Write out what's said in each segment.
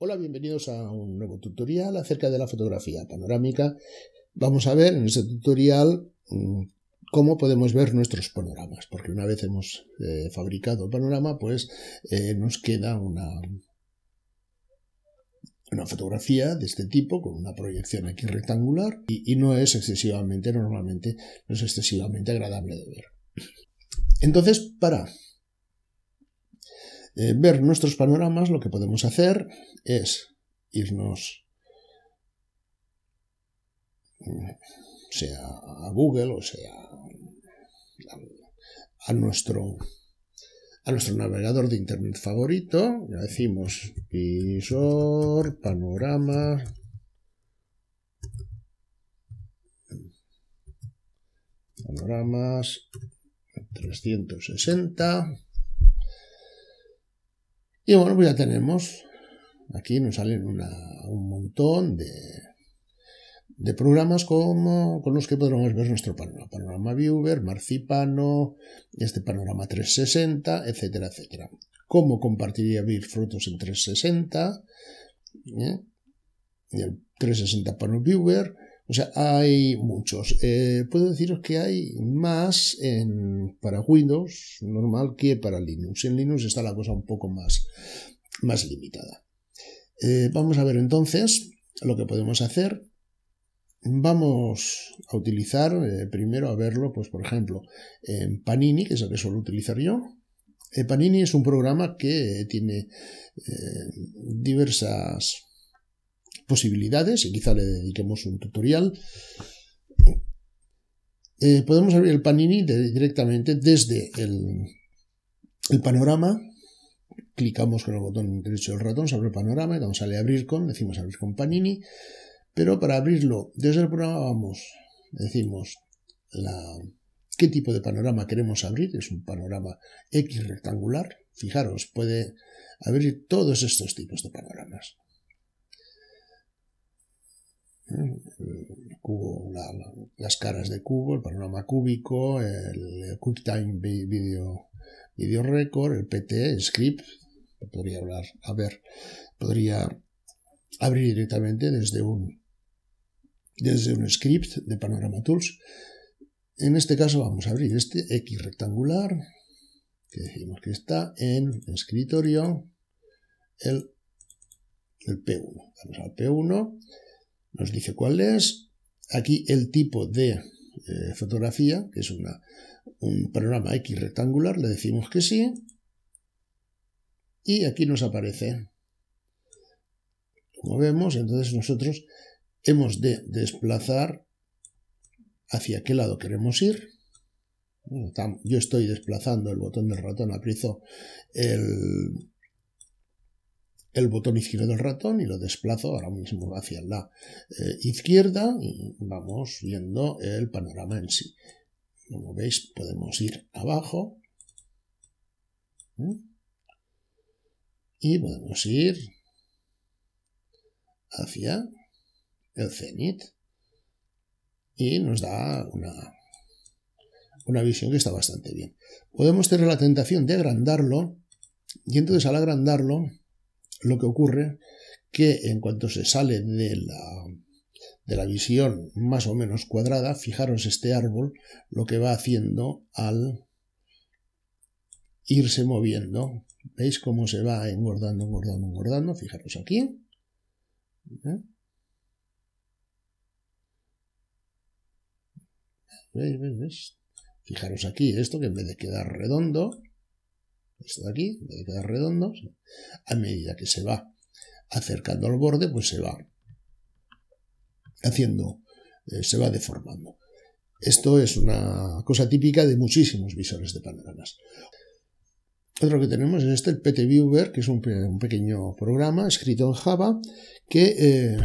Hola, bienvenidos a un nuevo tutorial acerca de la fotografía panorámica. Vamos a ver en este tutorial mm, cómo podemos ver nuestros panoramas, porque una vez hemos eh, fabricado el panorama, pues eh, nos queda una, una fotografía de este tipo con una proyección aquí rectangular y, y no es excesivamente, normalmente, no es excesivamente agradable de ver. Entonces, para eh, ver nuestros panoramas, lo que podemos hacer es irnos mm, sea a Google o sea a, nuestro a nuestro navegador de internet favorito, le decimos visor, panorama, panoramas 360 Y bueno, pues ya tenemos, aquí nos salen una, un montón de, de programas como, con los que podremos ver nuestro panorama. Panorama Viewer, Marcipano, este panorama 360, etcétera, etcétera. ¿Cómo compartiría Vir frutos en 360? ¿Eh? Y el 360 Panorama Viewer O sea, hay muchos. Eh, puedo deciros que hay más para Windows normal que para Linux. En Linux está la cosa un poco más, más limitada. Eh, vamos a ver entonces lo que podemos hacer. Vamos a utilizar eh, primero a verlo, pues por ejemplo, en Panini, que es el que suelo utilizar yo. Panini es un programa que tiene diversas posibilidades y quizá le dediquemos un tutorial. Eh, podemos abrir el Panini directamente desde el, panorama. Clicamos con el botón derecho del ratón abre el panorama y damos a abrir con, decimos abrir con Panini. Pero para abrirlo desde el programa vamos, decimos qué tipo de panorama queremos abrir. Es un panorama X rectangular. Fijaros, puede abrir todos estos tipos de panoramas. Mm, las caras de cubo, el panorama cúbico, el QuickTime Video, video Record, el PT, script, podría hablar, a ver, podría abrir directamente desde un, desde un script de Panorama Tools. En este caso vamos a abrir este X rectangular, que decimos que está en escritorio, el, el P1. Vamos al P1 nos dice cuál es. Aquí el tipo de eh, fotografía, que es una, un programa X rectangular, le decimos que sí. Y aquí nos aparece. Como vemos, entonces nosotros hemos de desplazar hacia qué lado queremos ir. Yo estoy desplazando el botón del ratón, aprizo el, el botón izquierdo del ratón y lo desplazo ahora mismo hacia la eh, izquierda y vamos viendo el panorama en sí. Como veis, podemos ir abajo y podemos ir hacia el cenit y nos da una, una visión que está bastante bien. Podemos tener la tentación de agrandarlo y entonces al agrandarlo lo que ocurre que en cuanto se sale de la, de la visión más o menos cuadrada, fijaros este árbol lo que va haciendo al irse moviendo. ¿Veis cómo se va engordando, engordando, engordando? Fijaros aquí. ¿Eh? ¿Veis, veis, veis? Fijaros aquí, esto que en vez de quedar redondo, esto de aquí, debe quedar redondo, a medida que se va acercando al borde, pues se va haciendo, eh, se va deformando. Esto es una cosa típica de muchísimos visores de panoramas. Otro que tenemos es este, el PT Viewer, que es un, pequeño programa escrito en Java que eh,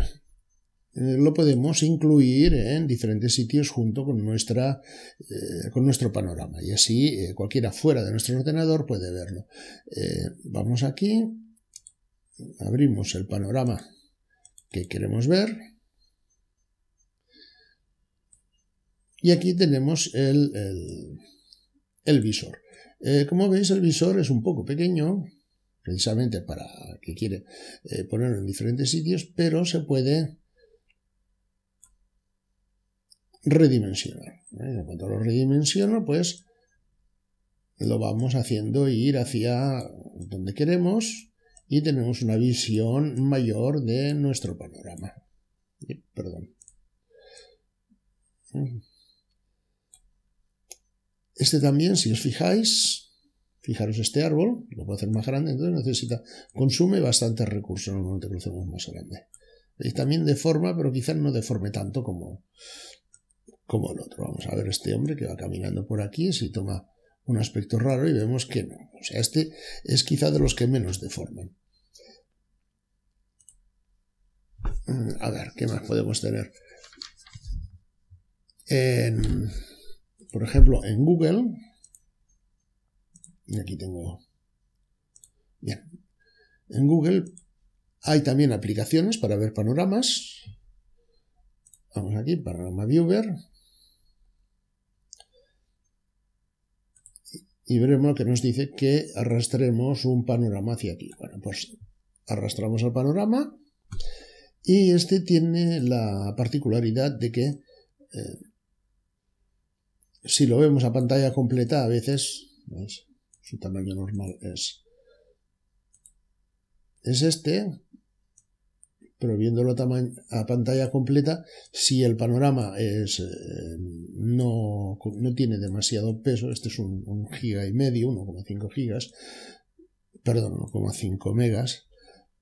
eh, lo podemos incluir en diferentes sitios junto con, nuestra, eh, con nuestro panorama. Y así eh, cualquiera fuera de nuestro ordenador puede verlo. vamos aquí, abrimos el panorama que queremos ver. Y aquí tenemos el, el, el visor. como veis, el visor es un poco pequeño, precisamente para que quiere ponerlo en diferentes sitios, pero se puede redimensionar. ¿eh? cuanto lo redimensiono, pues lo vamos haciendo ir hacia donde queremos y tenemos una visión mayor de nuestro panorama. Eh, perdón. Mm. Este también, si os fijáis, fijaros este árbol, lo puedo hacer más grande, entonces necesita, consume bastantes recursos que lo hacemos más grande. Y también deforma, pero quizás no deforme tanto como, como el otro. Vamos a ver este hombre que va caminando por aquí, si toma un aspecto raro y vemos que no. O sea, este es quizá de los que menos deforman. Mm, a ver, ¿qué más podemos tener? por ejemplo, en Google. Y aquí tengo. Bien. En Google hay también aplicaciones para ver panoramas. Vamos aquí, Panorama Viewer. y veremos que nos dice que arrastremos un panorama hacia aquí. Bueno, pues arrastramos el panorama y este tiene la particularidad de que eh, si lo vemos a pantalla completa a veces, su tamaño normal es, es este, pero viéndolo a, pantalla completa, si el panorama es eh, no, no, tiene demasiado peso, este es un, giga y medio, 1,5 gigas, perdón, 1,5 megas,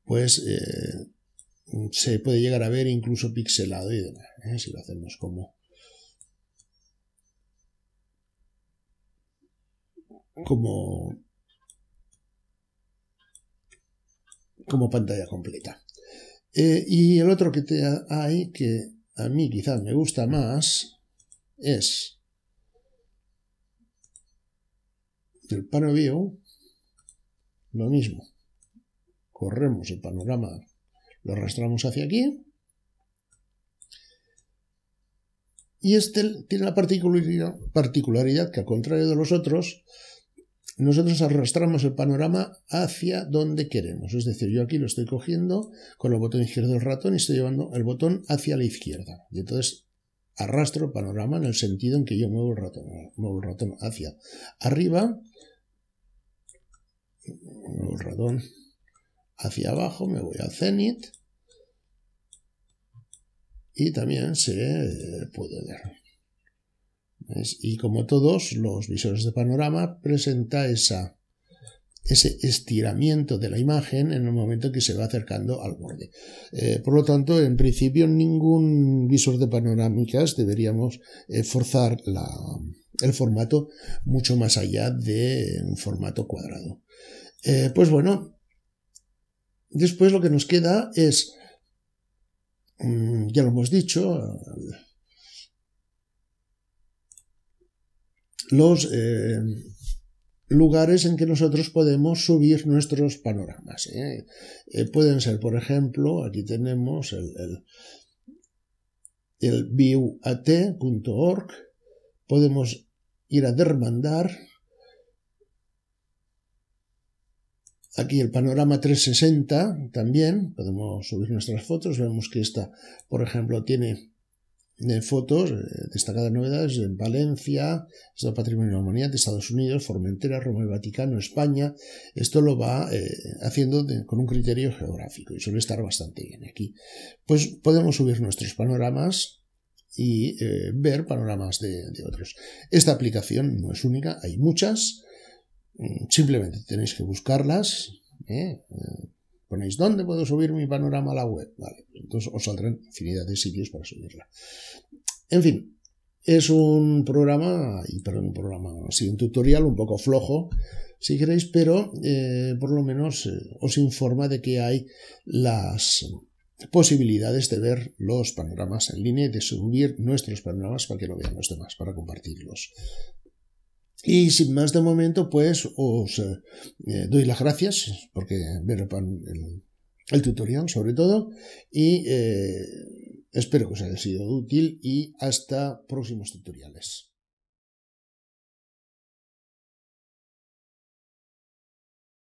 pues eh, se puede llegar a ver incluso pixelado y demás, ¿eh? si lo hacemos como como pantalla completa. Eh, y el otro que te hay, que a mí quizás me gusta más, es el panorama lo mismo. Corremos el panorama, lo arrastramos hacia aquí. Y este tiene la particularidad que, al contrario de los otros, nosotros arrastramos el panorama hacia donde queremos. Es decir, yo aquí lo estoy cogiendo con el botón izquierdo del ratón y estoy llevando el botón hacia la izquierda. Y entonces arrastro el panorama en el sentido en que yo muevo el ratón, muevo el ratón hacia arriba, muevo el ratón hacia abajo, me voy al cenit y también se puede ver. Y como todos los visores de panorama, presenta esa, ese estiramiento de la imagen en el momento que se va acercando al borde. Eh, por lo tanto, en principio, ningún visor de panorámicas deberíamos eh, forzar el formato mucho más allá de un formato cuadrado. Eh, pues bueno, después lo que nos queda es, mm, ya lo hemos dicho, los eh, lugares en que nosotros podemos subir nuestros panoramas. ¿eh? Eh, pueden ser, por ejemplo, aquí tenemos el, el, el viewat.org, podemos ir a dermandar, Aquí el panorama 360 también, podemos subir nuestras fotos, vemos que esta, por ejemplo, tiene de fotos, eh, destacadas novedades en Valencia, el Patrimonio de la Humanidad de Estados Unidos, Formentera, Roma y Vaticano, España. Esto lo va eh, haciendo con un criterio geográfico y suele estar bastante bien aquí. Pues podemos subir nuestros panoramas y eh, ver panoramas de, otros. Esta aplicación no es única, hay muchas. Mm, simplemente tenéis que buscarlas. ¿Eh? Ponéis, ¿dónde puedo subir mi panorama a la web? Vale, entonces os saldrán infinidad de sitios para subirla. En fin, es un programa, y perdón, un programa, sí, un tutorial un poco flojo, si queréis, pero eh, por lo menos eh, os informa de que hay las posibilidades de ver los panoramas en línea y de subir nuestros panoramas para que lo vean los demás, para compartirlos. Y sin más de momento, pues os eh, eh, doy las gracias, porque ver el, el, tutorial sobre todo, y eh, espero que os haya sido útil y hasta próximos tutoriales.